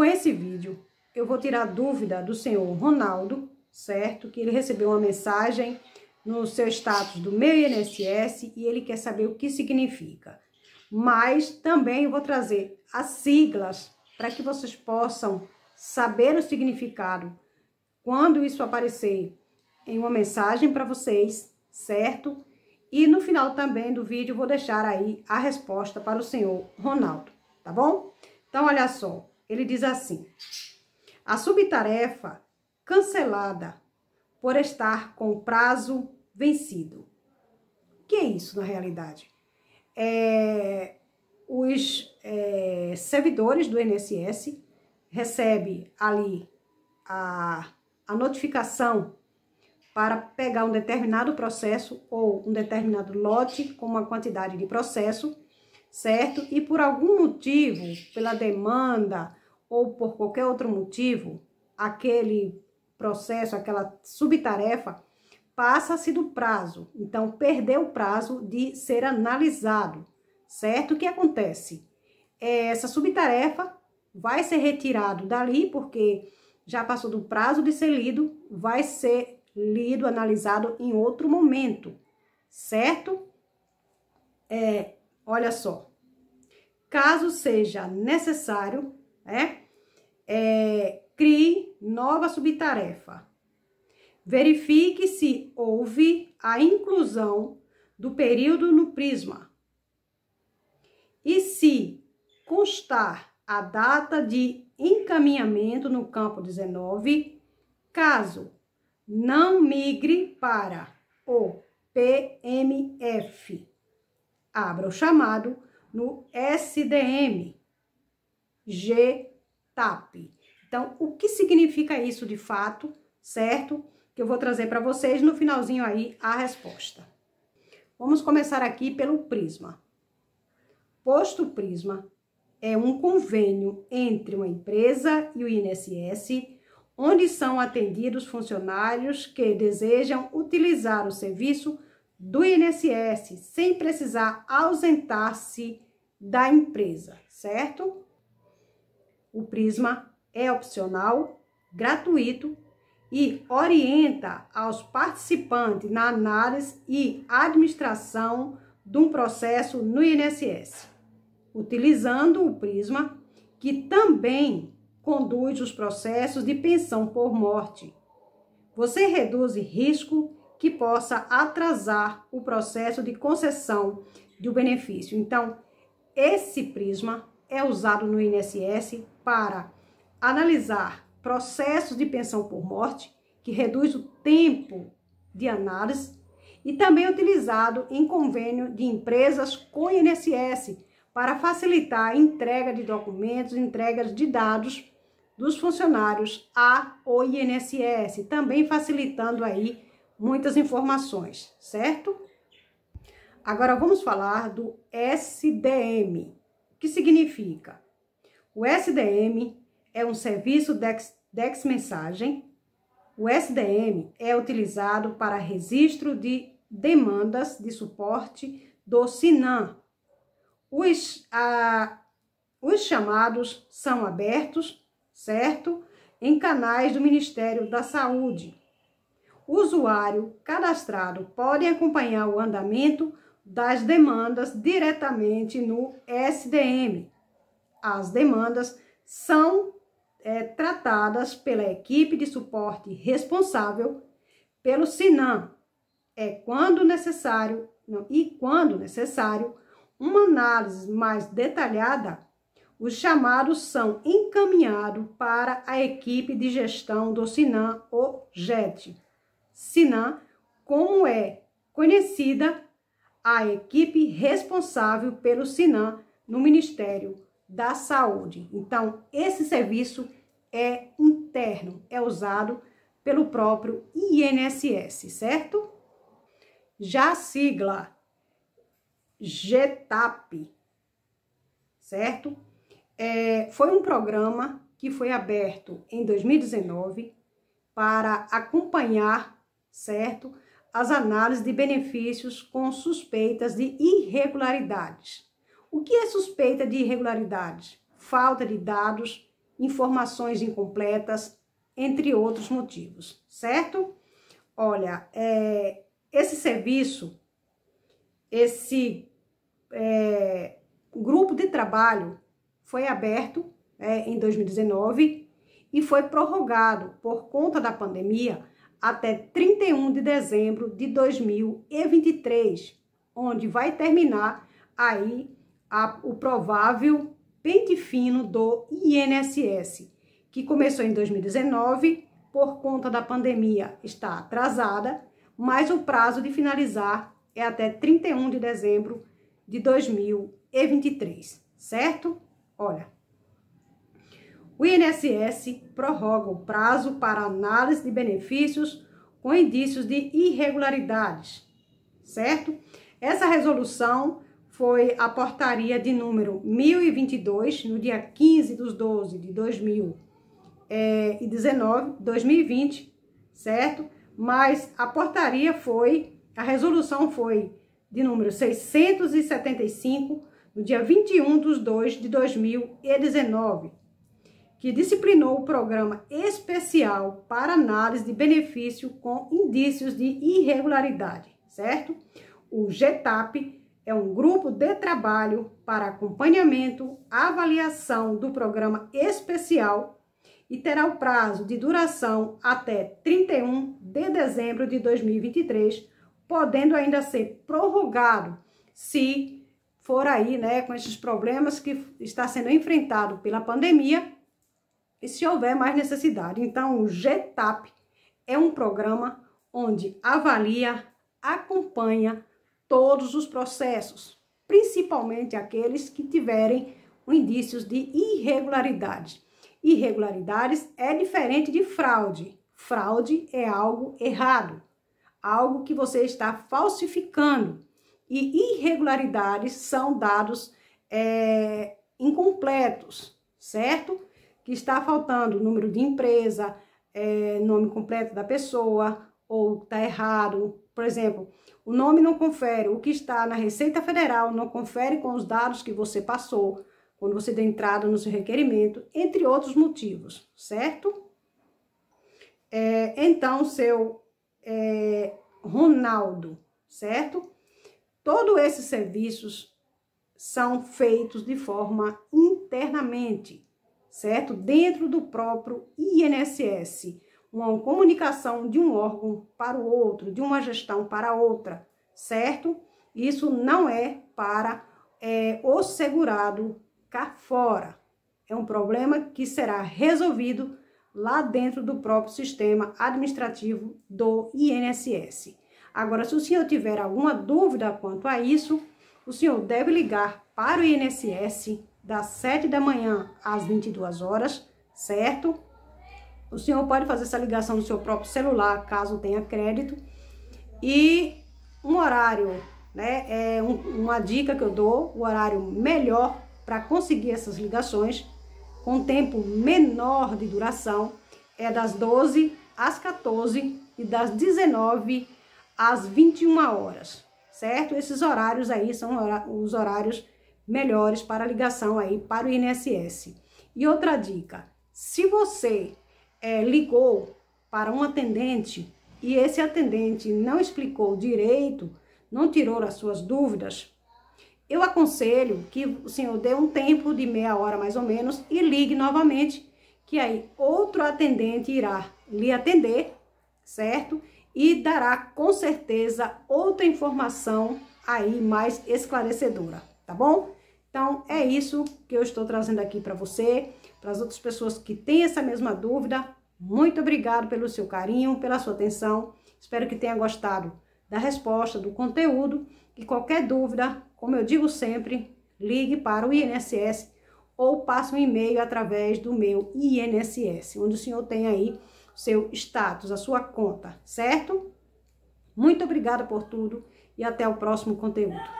Com esse vídeo, eu vou tirar dúvida do senhor Ronaldo, certo? Que ele recebeu uma mensagem no seu status do meu INSS e ele quer saber o que significa. Mas também vou trazer as siglas para que vocês possam saber o significado quando isso aparecer em uma mensagem para vocês, certo? E no final também do vídeo vou deixar aí a resposta para o senhor Ronaldo, tá bom? Então, olha só, ele diz assim: a subtarefa cancelada por estar com o prazo vencido. O que é isso na realidade? É, os é, servidores do INSS recebem ali a, a notificação para pegar um determinado processo ou um determinado lote com uma quantidade de processo, certo? E por algum motivo, pela demanda, ou por qualquer outro motivo, aquele processo, aquela subtarefa, passa-se do prazo. Então, perdeu o prazo de ser analisado, certo? O que acontece? É, essa subtarefa vai ser retirado dali, porque já passou do prazo de ser lido, vai ser lido, analisado em outro momento, certo? É, olha só, caso seja necessário, é, é, crie nova subtarefa. Verifique se houve a inclusão do período no prisma. E se constar a data de encaminhamento no campo 19, caso não migre para o PMF. Abra o chamado no SDM G TAP. Então, o que significa isso de fato, certo? Que eu vou trazer para vocês no finalzinho aí a resposta. Vamos começar aqui pelo prisma. Posto prisma é um convênio entre uma empresa e o INSS, onde são atendidos funcionários que desejam utilizar o serviço do INSS sem precisar ausentar-se da empresa, certo? O Prisma é opcional, gratuito e orienta aos participantes na análise e administração de um processo no INSS, utilizando o Prisma, que também conduz os processos de pensão por morte. Você reduz risco que possa atrasar o processo de concessão do benefício. Então, esse prisma é usado no INSS para analisar processos de pensão por morte, que reduz o tempo de análise, e também utilizado em convênio de empresas com o INSS para facilitar a entrega de documentos, entregas de dados dos funcionários ao INSS, também facilitando aí muitas informações, certo? Agora vamos falar do SDM, que significa o SDM é um serviço Dex, Dex Mensagem. O SDM é utilizado para registro de demandas de suporte do SINAM. Os, os chamados são abertos, certo? Em canais do Ministério da Saúde. O usuário cadastrado pode acompanhar o andamento das demandas diretamente no SDM. As demandas são é, tratadas pela equipe de suporte responsável pelo SINAM. É quando necessário, não, e quando necessário, uma análise mais detalhada, os chamados são encaminhados para a equipe de gestão do SINAM ou JET. SINAM, como é conhecida a equipe responsável pelo SINAM no Ministério da saúde. Então, esse serviço é interno, é usado pelo próprio INSS, certo? Já a sigla GETAP, certo? É, foi um programa que foi aberto em 2019 para acompanhar, certo, as análises de benefícios com suspeitas de irregularidades o que é suspeita de irregularidade? Falta de dados, informações incompletas, entre outros motivos, certo? Olha, é, esse serviço, esse é, grupo de trabalho foi aberto é, em 2019 e foi prorrogado por conta da pandemia até 31 de dezembro de 2023, onde vai terminar aí a, o provável pente fino do INSS, que começou em 2019 por conta da pandemia está atrasada, mas o prazo de finalizar é até 31 de dezembro de 2023, certo? Olha, o INSS prorroga o prazo para análise de benefícios com indícios de irregularidades, certo? Essa resolução foi a portaria de número 1022, no dia 15 dos 12 de 2019, 2020, é, certo? Mas a portaria foi, a resolução foi de número 675, no dia 21 dos 2 de 2019, que disciplinou o programa especial para análise de benefício com indícios de irregularidade, certo? O GETAP é um grupo de trabalho para acompanhamento, avaliação do programa especial e terá o prazo de duração até 31 de dezembro de 2023, podendo ainda ser prorrogado se for aí, né, com esses problemas que está sendo enfrentado pela pandemia e se houver mais necessidade. Então, o GTAP é um programa onde avalia, acompanha, todos os processos, principalmente aqueles que tiverem indícios de irregularidade. Irregularidades é diferente de fraude. Fraude é algo errado, algo que você está falsificando. E irregularidades são dados é, incompletos, certo? Que está faltando o número de empresa, é, nome completo da pessoa, ou está errado por exemplo, o nome não confere, o que está na Receita Federal não confere com os dados que você passou quando você deu entrada no seu requerimento, entre outros motivos, certo? É, então, seu é, Ronaldo, certo? Todos esses serviços são feitos de forma internamente, certo? Dentro do próprio INSS uma comunicação de um órgão para o outro, de uma gestão para outra, certo? Isso não é para é, o segurado cá fora. É um problema que será resolvido lá dentro do próprio sistema administrativo do INSS. Agora, se o senhor tiver alguma dúvida quanto a isso, o senhor deve ligar para o INSS das 7 da manhã às 22 horas, certo? O senhor pode fazer essa ligação no seu próprio celular, caso tenha crédito. E um horário, né? É um, uma dica que eu dou, o horário melhor para conseguir essas ligações, com tempo menor de duração, é das 12 às 14 e das 19 às 21 horas, certo? Esses horários aí são os horários melhores para ligação aí para o INSS. E outra dica, se você é, ligou para um atendente e esse atendente não explicou direito, não tirou as suas dúvidas, eu aconselho que o senhor dê um tempo de meia hora mais ou menos e ligue novamente, que aí outro atendente irá lhe atender, certo? E dará com certeza outra informação aí mais esclarecedora, tá bom? Então é isso que eu estou trazendo aqui para você para as outras pessoas que têm essa mesma dúvida. Muito obrigado pelo seu carinho, pela sua atenção. Espero que tenha gostado da resposta, do conteúdo. E qualquer dúvida, como eu digo sempre, ligue para o INSS ou passe um e-mail através do meu INSS, onde o senhor tem aí seu status, a sua conta, certo? Muito obrigada por tudo e até o próximo conteúdo.